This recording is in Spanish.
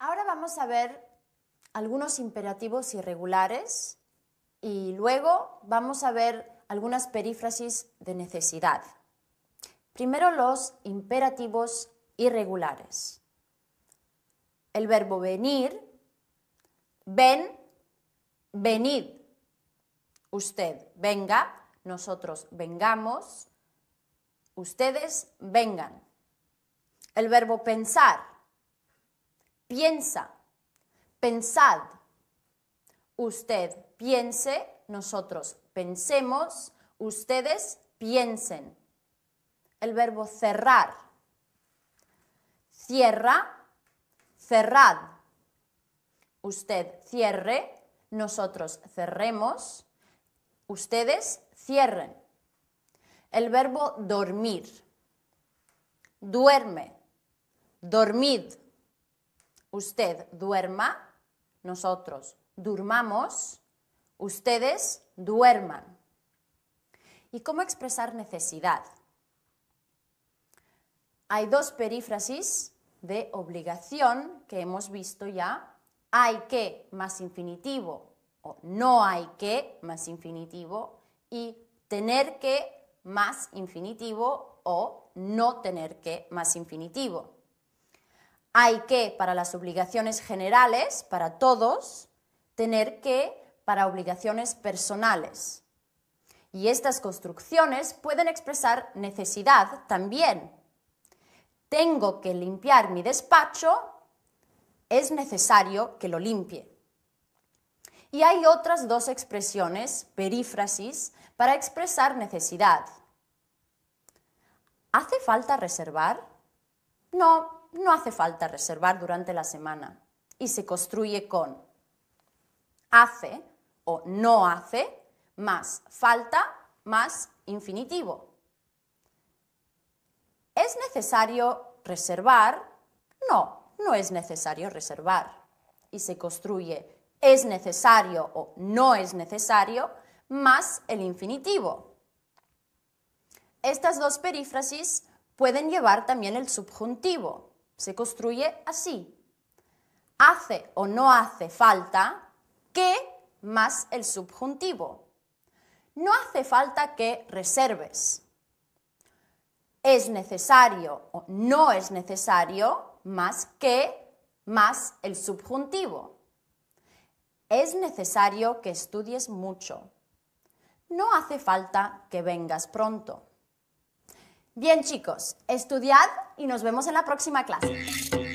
Ahora vamos a ver algunos imperativos irregulares y luego vamos a ver algunas perífrasis de necesidad. Primero los imperativos irregulares. El verbo venir, ven, venid. Usted venga, nosotros vengamos, ustedes vengan. El verbo pensar, Piensa, pensad. Usted piense, nosotros pensemos, ustedes piensen. El verbo cerrar. Cierra, cerrad. Usted cierre, nosotros cerremos, ustedes cierren. El verbo dormir. Duerme, dormid usted duerma, nosotros durmamos, ustedes duerman. ¿Y cómo expresar necesidad? Hay dos perífrasis de obligación que hemos visto ya. Hay que más infinitivo o no hay que más infinitivo y tener que más infinitivo o no tener que más infinitivo hay que, para las obligaciones generales, para todos, tener que para obligaciones personales. Y estas construcciones pueden expresar necesidad también. Tengo que limpiar mi despacho, es necesario que lo limpie. Y hay otras dos expresiones, perífrasis, para expresar necesidad. ¿Hace falta reservar? No, no hace falta reservar durante la semana y se construye con hace o no hace más falta más infinitivo. ¿Es necesario reservar? No, no es necesario reservar. Y se construye es necesario o no es necesario más el infinitivo. Estas dos perífrasis pueden llevar también el subjuntivo se construye así. Hace o no hace falta que más el subjuntivo. No hace falta que reserves. Es necesario o no es necesario más que más el subjuntivo. Es necesario que estudies mucho. No hace falta que vengas pronto. Bien chicos, estudiad y nos vemos en la próxima clase.